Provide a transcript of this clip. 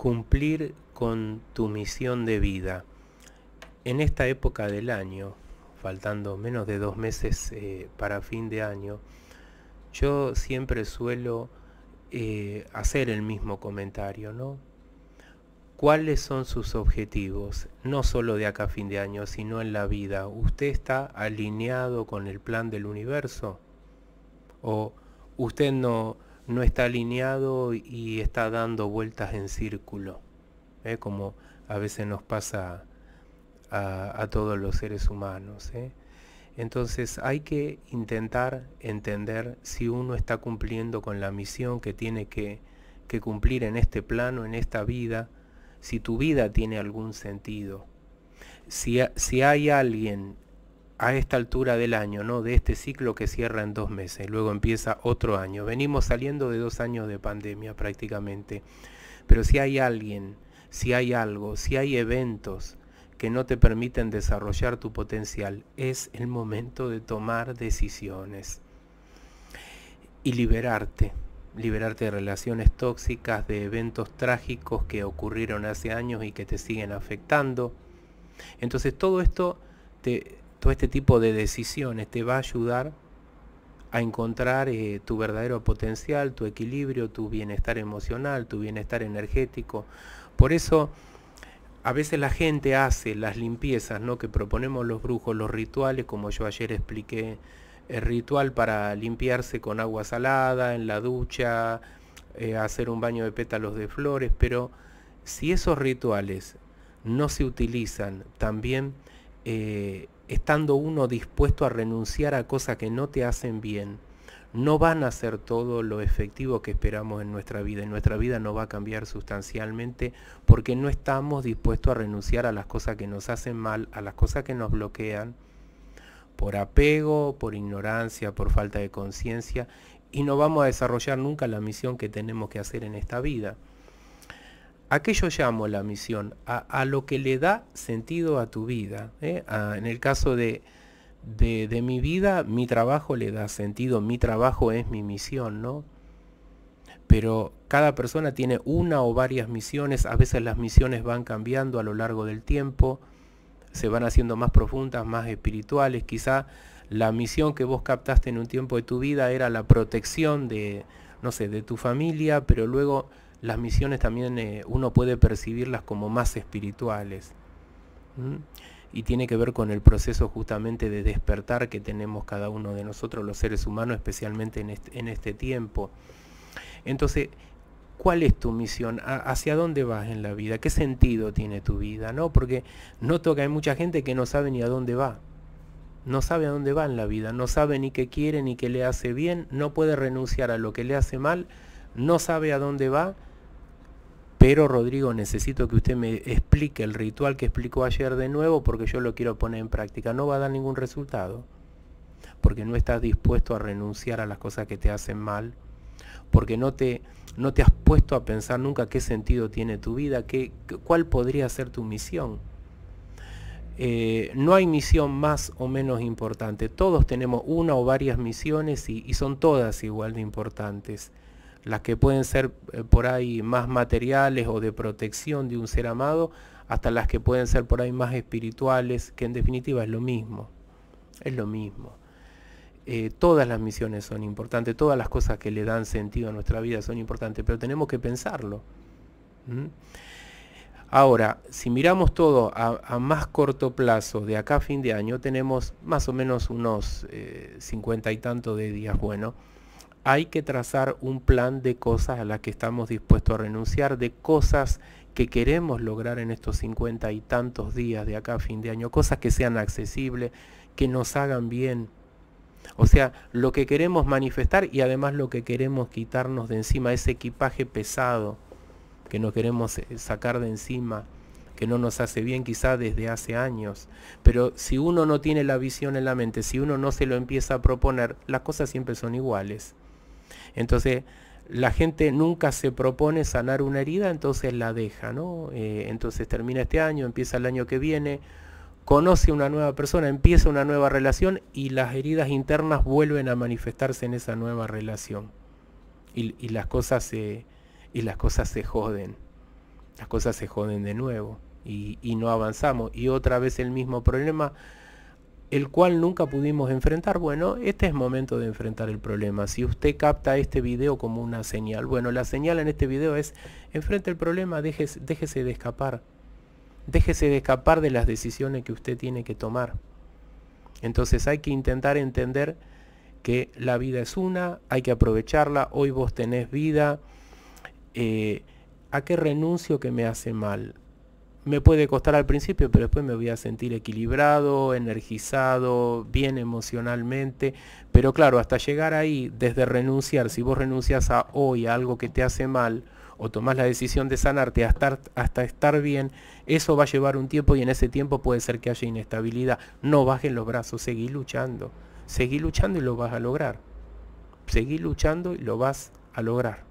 cumplir con tu misión de vida. En esta época del año, faltando menos de dos meses eh, para fin de año, yo siempre suelo eh, hacer el mismo comentario, ¿no? ¿Cuáles son sus objetivos? No solo de acá a fin de año, sino en la vida. ¿Usted está alineado con el plan del universo? ¿O usted no, no está alineado y está dando vueltas en círculo, ¿eh? como a veces nos pasa a, todos los seres humanos. ¿eh? Entonces hay que intentar entender si uno está cumpliendo con la misión que tiene que, cumplir en este plano, en esta vida, si tu vida tiene algún sentido. si hay alguien a esta altura del año, ¿no? de este ciclo que cierra en dos meses, luego empieza otro año. Venimos saliendo de dos años de pandemia prácticamente, pero si hay alguien, si hay algo, si hay eventos que no te permiten desarrollar tu potencial, es el momento de tomar decisiones y liberarte, liberarte de relaciones tóxicas, de eventos trágicos que ocurrieron hace años y que te siguen afectando. Entonces todo esto te, todo este tipo de decisiones te va a ayudar a encontrar eh, tu verdadero potencial, tu equilibrio, tu bienestar emocional, tu bienestar energético. Por eso a veces la gente hace las limpiezas ¿no? que proponemos los brujos, los rituales, como yo ayer expliqué, el ritual para limpiarse con agua salada, en la ducha, eh, hacer un baño de pétalos de flores, pero si esos rituales no se utilizan también eh, estando uno dispuesto a renunciar a cosas que no te hacen bien, no van a ser todo lo efectivo que esperamos en nuestra vida. En nuestra vida no va a cambiar sustancialmente porque no estamos dispuestos a renunciar a las cosas que nos hacen mal, a las cosas que nos bloquean, por apego, por ignorancia, por falta de conciencia, y no vamos a desarrollar nunca la misión que tenemos que hacer en esta vida. ¿A qué yo llamo la misión? A, lo que le da sentido a tu vida. ¿eh? en el caso de, de, mi vida, mi trabajo le da sentido, mi trabajo es mi misión, ¿no? Pero cada persona tiene una o varias misiones, a veces las misiones van cambiando a lo largo del tiempo, se van haciendo más profundas, más espirituales, quizá la misión que vos captaste en un tiempo de tu vida era la protección de, no sé, de tu familia, pero luego las misiones también eh, uno puede percibirlas como más espirituales. Y tiene que ver con el proceso justamente de despertar que tenemos cada uno de nosotros, los seres humanos, especialmente en este, tiempo. Entonces, ¿cuál es tu misión? ¿Hacia dónde vas en la vida? ¿Qué sentido tiene tu vida? ¿No? Porque noto que hay mucha gente que no sabe ni a dónde va. No sabe a dónde va en la vida, no sabe ni qué quiere, ni qué le hace bien, no puede renunciar a lo que le hace mal, no sabe a dónde va pero Rodrigo, necesito que usted me explique el ritual que explicó ayer de nuevo porque yo lo quiero poner en práctica. No va a dar ningún resultado porque no estás dispuesto a renunciar a las cosas que te hacen mal, porque no te, no te has puesto a pensar nunca qué sentido tiene tu vida, qué, cuál podría ser tu misión. Eh, no hay misión más o menos importante. Todos tenemos una o varias misiones y son todas igual de importantes las que pueden ser eh, por ahí más materiales o de protección de un ser amado, hasta las que pueden ser por ahí más espirituales, que en definitiva es lo mismo, es lo mismo. Eh, todas las misiones son importantes, todas las cosas que le dan sentido a nuestra vida son importantes, pero tenemos que pensarlo. Ahora, si miramos todo a, más corto plazo, de acá a fin de año, tenemos más o menos unos eh, cincuenta y tanto de días, bueno, hay que trazar un plan de cosas a las que estamos dispuestos a renunciar, de cosas que queremos lograr en estos cincuenta y tantos días de acá a fin de año, cosas que sean accesibles, que nos hagan bien. O sea, lo que queremos manifestar y además lo que queremos quitarnos de encima, ese equipaje pesado que no queremos eh, sacar de encima, que no nos hace bien quizá desde hace años. Pero si uno no tiene la visión en la mente, si uno no se lo empieza a proponer, las cosas siempre son iguales. Entonces, la gente nunca se propone sanar una herida, entonces la deja, ¿no? Eh, entonces termina este año, empieza el año que viene, conoce una nueva persona, empieza una nueva relación y las heridas internas vuelven a manifestarse en esa nueva relación. Y, las, cosas se, y las cosas se joden, las cosas se joden de nuevo y no avanzamos. Y otra vez el mismo problema, el cual nunca pudimos enfrentar. Bueno, este es momento de enfrentar el problema. Si usted capta este video como una señal, bueno, la señal en este video es enfrente el problema, déjese, de escapar. Déjese de escapar de las decisiones que usted tiene que tomar. Entonces hay que intentar entender que la vida es una, hay que aprovecharla, hoy vos tenés vida. Eh, ¿A qué renuncio que me hace mal? me puede costar al principio, pero después me voy a sentir equilibrado, energizado, bien emocionalmente. Pero claro, hasta llegar ahí, desde renunciar, si vos renuncias a hoy a algo que te hace mal, o tomás la decisión de sanarte hasta, hasta estar bien, eso va a llevar un tiempo y en ese tiempo puede ser que haya inestabilidad. No bajen los brazos, seguí luchando. Seguí luchando y lo vas a lograr. Seguí luchando y lo vas a lograr.